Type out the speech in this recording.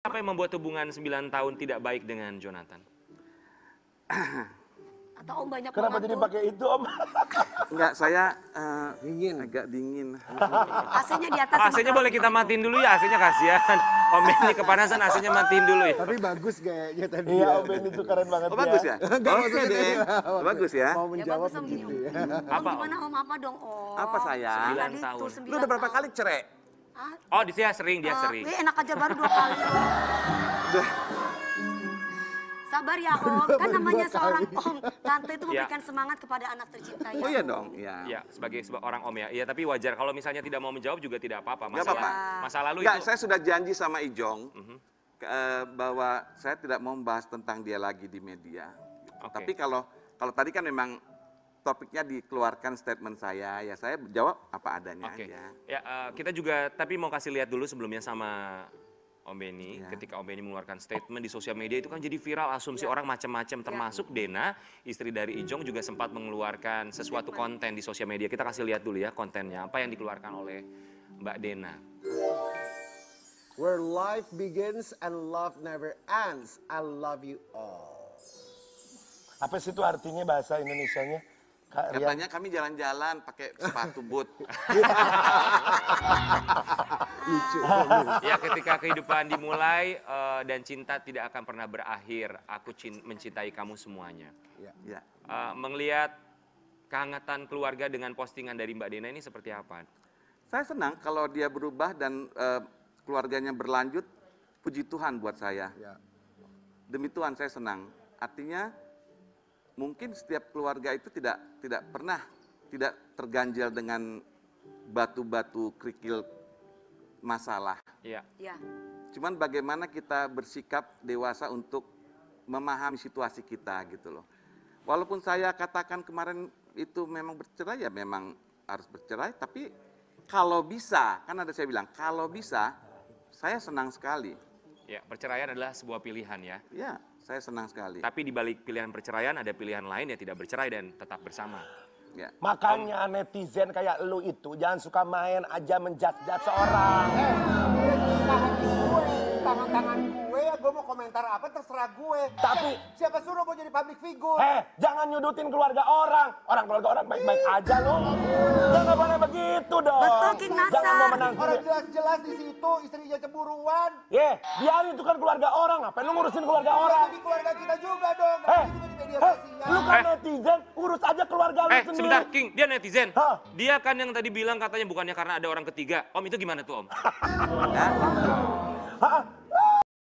Apa yang membuat hubungan 9 tahun tidak baik dengan Jonathan? Atau om banyak Kenapa jadi pakai itu om? Enggak, saya uh, dingin, agak dingin. AC-nya di atas. AC-nya boleh kita matiin dulu ya, AC-nya kasihan. Om Benny kepanasan, AC-nya matiin dulu ya. Tapi bagus kayaknya tadi. Iya, Om Benny itu keren banget oh, ya. bagus ya? Enggak, Oke oh, okay, deh. Bagus ya? Mau ya, menjawab ya, bagus, om, gitu ya. Om, apa, om? Gimana om? Apa dong om? Apa oh, saya? 9 tahun. Lu udah berapa kali cerai? Ah, oh, di sini ya, sering, dia uh, sering. Eh, enak aja baru dua kali. Sabar ya Om, kan namanya seorang Om. Tante itu ya. memberikan ya. semangat kepada anak tercinta ya. Oh iya dong, ya ya. sebagai orang Om ya. Iya, tapi wajar kalau misalnya tidak mau menjawab juga tidak apa-apa. Masalah, apa -apa. masa lalu Nggak, itu. saya sudah janji sama Ijong mm -hmm. uh, bahwa saya tidak mau membahas tentang dia lagi di media. Okay. Tapi kalau kalau tadi kan memang topiknya dikeluarkan statement saya ya saya jawab apa adanya okay. aja. Ya uh, kita juga tapi mau kasih lihat dulu sebelumnya sama Om Beni ya. ketika Om Beni mengeluarkan statement di sosial media itu kan jadi viral asumsi ya. orang macam-macam iya. termasuk ya. Dena istri dari Ijong juga sempat mengeluarkan iya, sesuatu konten di sosial media kita kasih lihat dulu ya kontennya apa yang dikeluarkan oleh Mbak Dena. Where life begins and love never ends. I love you all. Apa sih itu artinya bahasa Indonesia nya? Katanya kami jalan-jalan pakai sepatu boot. Lucu. ya ketika kehidupan dimulai uh, dan cinta tidak akan pernah berakhir. Aku mencintai kamu semuanya. Ya. ya. Uh, melihat kehangatan keluarga dengan postingan dari Mbak Dena ini seperti apa? Saya senang kalau dia berubah dan uh, keluarganya berlanjut. Puji Tuhan buat saya. Ya. Demi Tuhan saya senang. Artinya mungkin setiap keluarga itu tidak tidak pernah tidak terganjal dengan batu-batu kerikil masalah. Iya. Ya. Cuman bagaimana kita bersikap dewasa untuk memahami situasi kita gitu loh. Walaupun saya katakan kemarin itu memang bercerai ya memang harus bercerai tapi kalau bisa, kan ada saya bilang, kalau bisa saya senang sekali Ya, perceraian adalah sebuah pilihan ya. Ya, saya senang sekali. Tapi di balik pilihan perceraian ada pilihan lain ya tidak bercerai dan tetap bersama. Ya. Makanya netizen kayak lu itu jangan suka main aja menjat-jat seorang. Eh, eh, eh gue, tangan-tangan gue gue mau komentar apa terserah gue. Tapi siapa suruh gue jadi public figure? Eh, jangan nyudutin keluarga orang. Orang keluarga orang baik-baik aja lo. Jangan boleh begitu dong. Betul King Nasar. Jangan mau menang. Orang jelas-jelas di situ istrinya cemburuan. Ye, yeah, biarin itu kan keluarga orang. Apa lu ngurusin keluarga iya, orang? Jadi keluarga kita juga dong. Eh, eh, lu kan eh. netizen, urus aja keluarga lu eh, sendiri. Sebentar, King, dia netizen. Hah? Dia kan yang tadi bilang katanya bukannya karena ada orang ketiga. Om itu gimana tuh, Om?